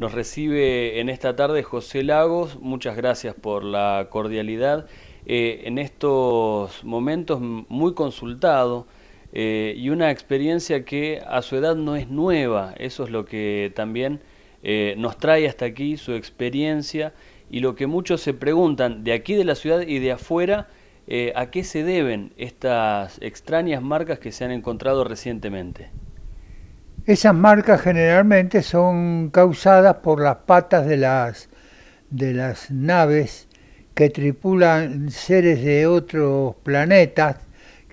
Nos recibe en esta tarde José Lagos, muchas gracias por la cordialidad. Eh, en estos momentos muy consultado eh, y una experiencia que a su edad no es nueva, eso es lo que también eh, nos trae hasta aquí, su experiencia y lo que muchos se preguntan de aquí de la ciudad y de afuera, ¿a qué se deben estas extrañas marcas que se han encontrado recientemente? Esas marcas generalmente son causadas por las patas de las, de las naves que tripulan seres de otros planetas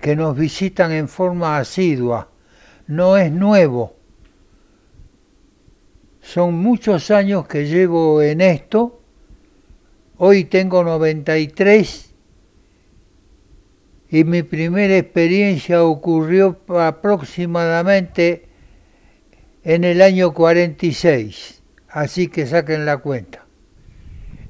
que nos visitan en forma asidua. No es nuevo. Son muchos años que llevo en esto. Hoy tengo 93 y mi primera experiencia ocurrió aproximadamente en el año 46, así que saquen la cuenta.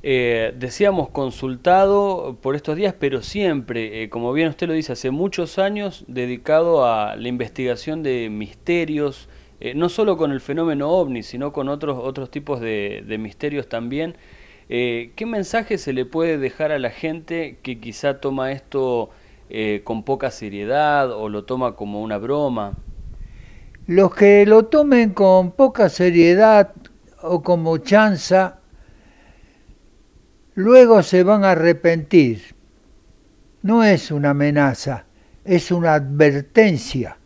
Eh, decíamos consultado por estos días, pero siempre, eh, como bien usted lo dice, hace muchos años dedicado a la investigación de misterios, eh, no solo con el fenómeno ovni, sino con otros, otros tipos de, de misterios también. ¿Qué mensaje se le puede dejar a la gente que quizá toma esto con poca seriedad o lo toma como una broma? Los que lo tomen con poca seriedad o como chanza, luego se van a arrepentir. No es una amenaza, es una advertencia.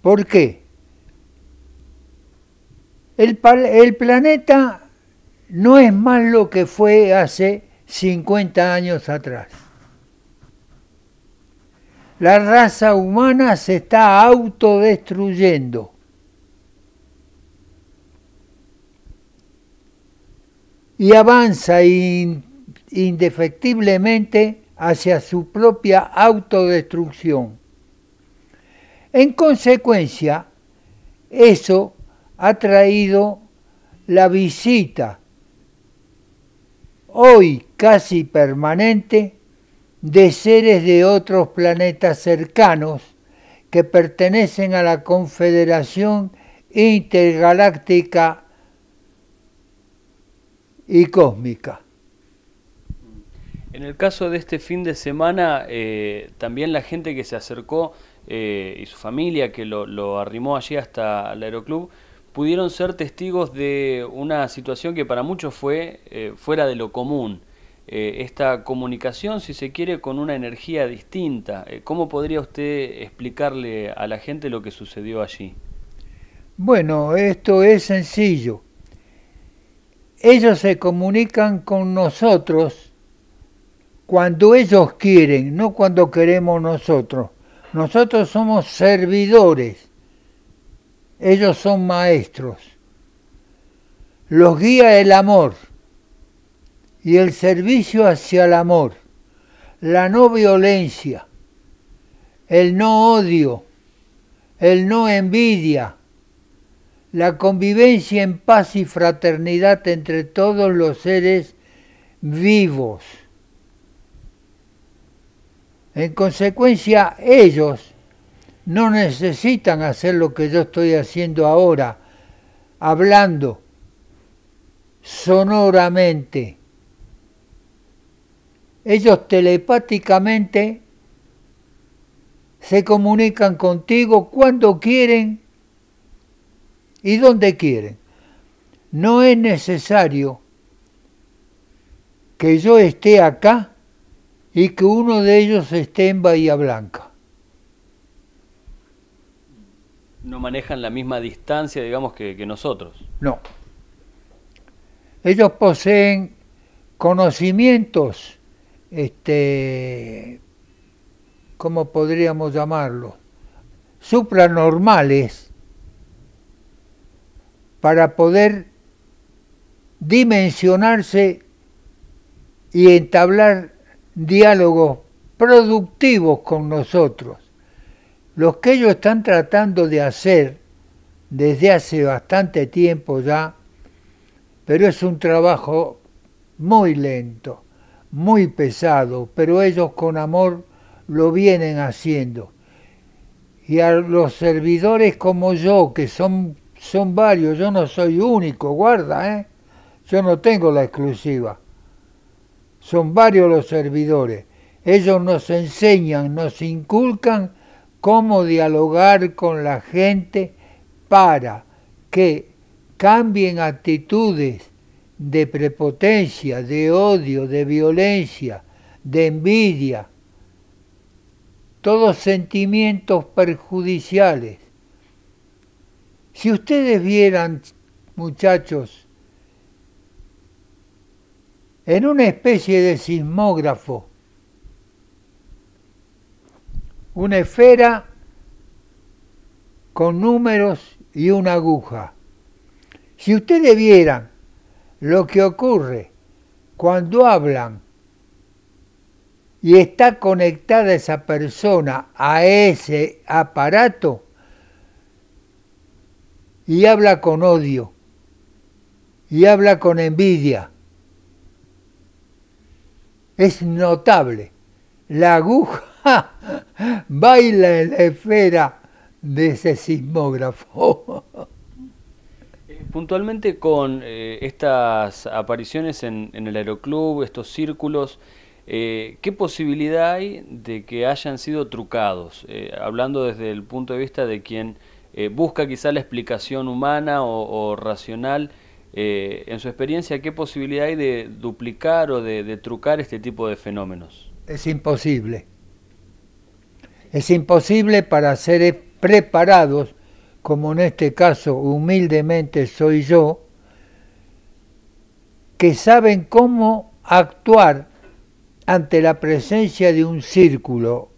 ¿Por qué? El, el, planeta no es más lo que fue hace 50 años atrás. La raza humana se está autodestruyendo. Y avanza indefectiblemente hacia su propia autodestrucción. En consecuencia, eso ha traído la visita, hoy casi permanente, de seres de otros planetas cercanos que pertenecen a la Confederación Intergaláctica y Cósmica. En el caso de este fin de semana, eh, también la gente que se acercó eh, y su familia que lo, arrimó allí hasta el aeroclub, pudieron ser testigos de una situación que para muchos fue eh, fuera de lo común. Eh, esta comunicación, si se quiere, con una energía distinta. Eh, ¿Cómo podría usted explicarle a la gente lo que sucedió allí? Bueno, esto es sencillo. Ellos se comunican con nosotros cuando ellos quieren, no cuando queremos nosotros. Nosotros somos servidores, ellos son maestros. Los guía el amor y el servicio hacia el amor, la no violencia, el no odio, el no envidia, la convivencia en paz y fraternidad entre todos los seres vivos. En consecuencia, ellos no necesitan hacer lo que yo estoy haciendo ahora, hablando sonoramente ellos telepáticamente se comunican contigo cuando quieren y donde quieren. No es necesario que yo esté acá y que uno de ellos esté en Bahía Blanca. No manejan la misma distancia, digamos, que, que nosotros. No. Ellos poseen conocimientos este, ¿cómo podríamos llamarlo? Supranormales para poder dimensionarse y entablar diálogos productivos con nosotros. Lo que ellos están tratando de hacer desde hace bastante tiempo ya, pero es un trabajo muy lento muy pesado, pero ellos con amor lo vienen haciendo. Y a los servidores como yo, que son, son varios, yo no soy único, guarda, ¿eh? yo no tengo la exclusiva. Son varios los servidores. Ellos nos enseñan, nos inculcan cómo dialogar con la gente para que cambien actitudes de prepotencia, de odio, de violencia, de envidia, todos sentimientos perjudiciales. Si ustedes vieran, muchachos, en una especie de sismógrafo, una esfera con números y una aguja. Si ustedes vieran lo que ocurre cuando hablan y está conectada esa persona a ese aparato y habla con odio y habla con envidia. Es notable. La aguja baila en la esfera de ese sismógrafo. puntualmente con eh, estas apariciones en, el aeroclub, estos círculos, eh, ¿qué posibilidad hay de que hayan sido trucados? Eh, hablando desde el punto de vista de quien busca quizá la explicación humana o, racional, en su experiencia, ¿qué posibilidad hay de duplicar o de, de trucar este tipo de fenómenos? Es imposible. Es imposible para ser preparados como en este caso humildemente soy yo, que saben cómo actuar ante la presencia de un círculo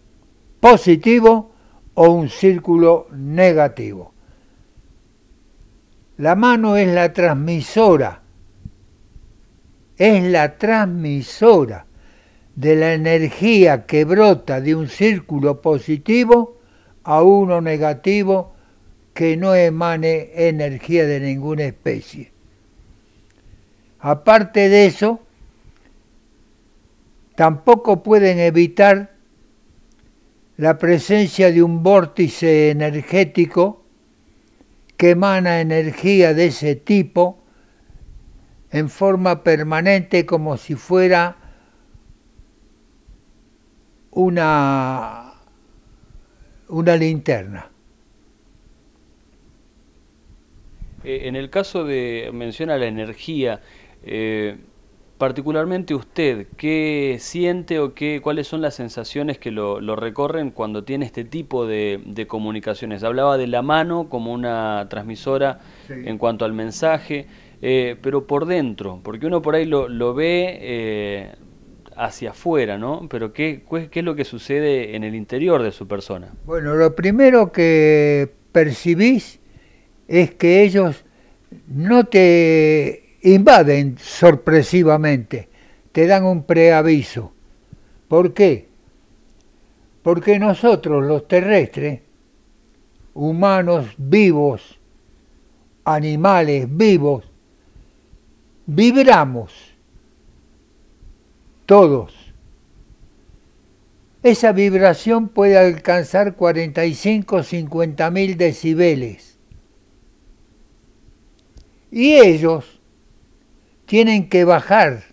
positivo o un círculo negativo. La mano es la transmisora, es la transmisora de la energía que brota de un círculo positivo a uno negativo que no emane energía de ninguna especie. Aparte de eso, tampoco pueden evitar la presencia de un vórtice energético que emana energía de ese tipo en forma permanente como si fuera una, una linterna. Eh, en el caso de, menciona la energía, eh, particularmente usted, ¿qué siente o qué, cuáles son las sensaciones que lo, recorren cuando tiene este tipo de, comunicaciones? Hablaba de la mano como una transmisora en cuanto al mensaje, eh, pero por dentro, porque uno por ahí lo, ve hacia afuera, ¿no? Pero ¿qué, ¿qué es lo que sucede en el interior de su persona? Bueno, lo primero que percibís es que ellos no te invaden sorpresivamente, te dan un preaviso. ¿Por qué? Porque nosotros los terrestres, humanos vivos, animales vivos, vibramos todos. Esa vibración puede alcanzar 45 o 50 mil decibeles y ellos tienen que bajar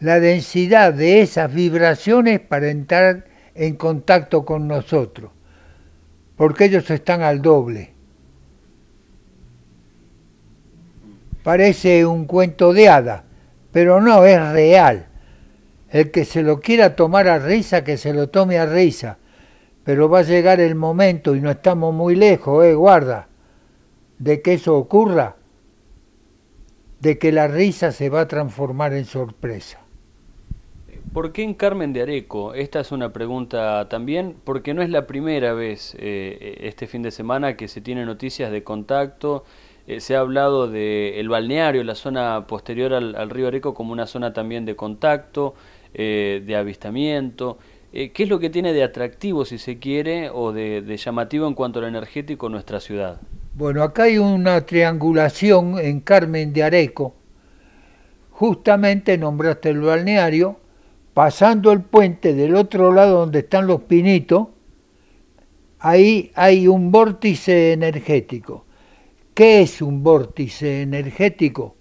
la densidad de esas vibraciones para entrar en contacto con nosotros, porque ellos están al doble. Parece un cuento de hada, pero no es real. El que se lo quiera tomar a risa, que se lo tome a risa, pero va a llegar el momento y no estamos muy lejos, eh, guarda de que eso ocurra, de que la risa se va a transformar en sorpresa. ¿Por qué en Carmen de Areco? Esta es una pregunta también, porque no es la primera vez eh, eh, este fin de semana que se tiene noticias de contacto. Eh, se ha hablado del el balneario, la zona posterior al, río Areco, como una zona también de contacto, de avistamiento. ¿Qué es lo que tiene de atractivo, si se quiere, o de, llamativo en cuanto a lo energético nuestra ciudad? Bueno, acá hay una triangulación en Carmen de Areco. Justamente nombraste el balneario, pasando el puente del otro lado donde están los pinitos, ahí hay un vórtice energético. ¿Qué es un vórtice energético?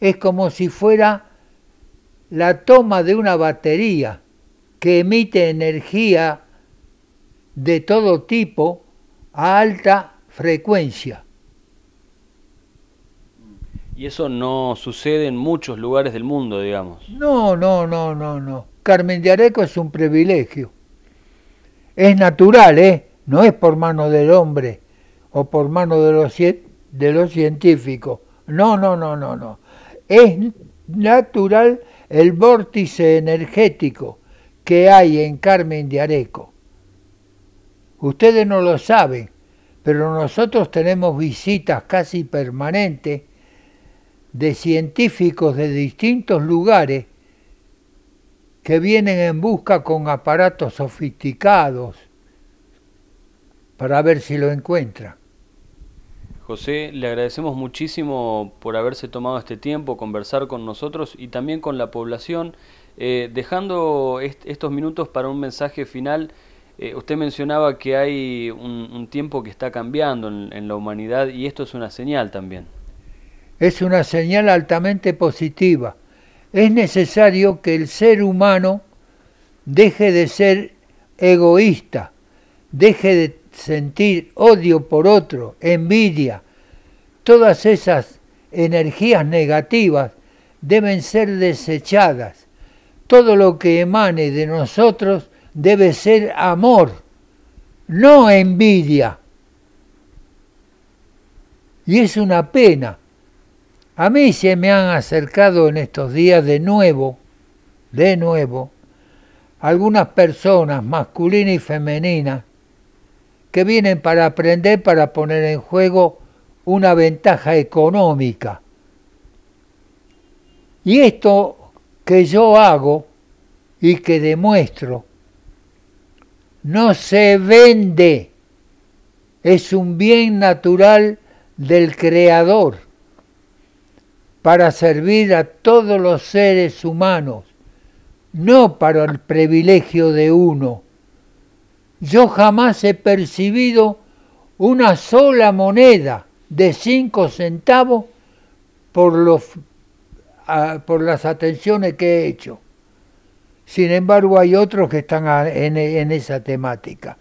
Es como si fuera la toma de una batería que emite energía de todo tipo a alta frecuencia. Y eso no sucede en muchos lugares del mundo, digamos. No, no, no, no, no. Carmen de Areco es un privilegio. Es natural, ¿eh? No es por mano del hombre o por mano de los, de los científicos. No, no, no, no, no. Es natural el vórtice energético que hay en Carmen de Areco. Ustedes no lo saben, pero nosotros tenemos visitas casi permanentes de científicos de distintos lugares que vienen en busca con aparatos sofisticados para ver si lo encuentran. José, le agradecemos muchísimo por haberse tomado este tiempo, conversar con nosotros y también con la población, eh, dejando estos minutos para un mensaje final eh, usted mencionaba que hay un, tiempo que está cambiando en, la humanidad y esto es una señal también. Es una señal altamente positiva. Es necesario que el ser humano deje de ser egoísta, deje de sentir odio por otro, envidia. Todas esas energías negativas deben ser desechadas. Todo lo que emane de nosotros debe ser amor, no envidia. Y es una pena. A mí se me han acercado en estos días de nuevo, de nuevo, algunas personas masculinas y femeninas que vienen para aprender, para poner en juego una ventaja económica. Y esto que yo hago y que demuestro no se vende, es un bien natural del Creador para servir a todos los seres humanos, no para el privilegio de uno. Yo jamás he percibido una sola moneda de cinco centavos por, los, ah, por las atenciones que he hecho. Sin embargo, hay otros que están en, esa temática.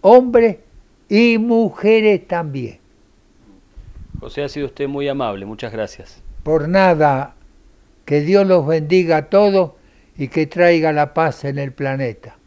Hombres y mujeres también. José, ha sido usted muy amable, muchas gracias. Por nada, que Dios los bendiga a todos y que traiga la paz en el planeta.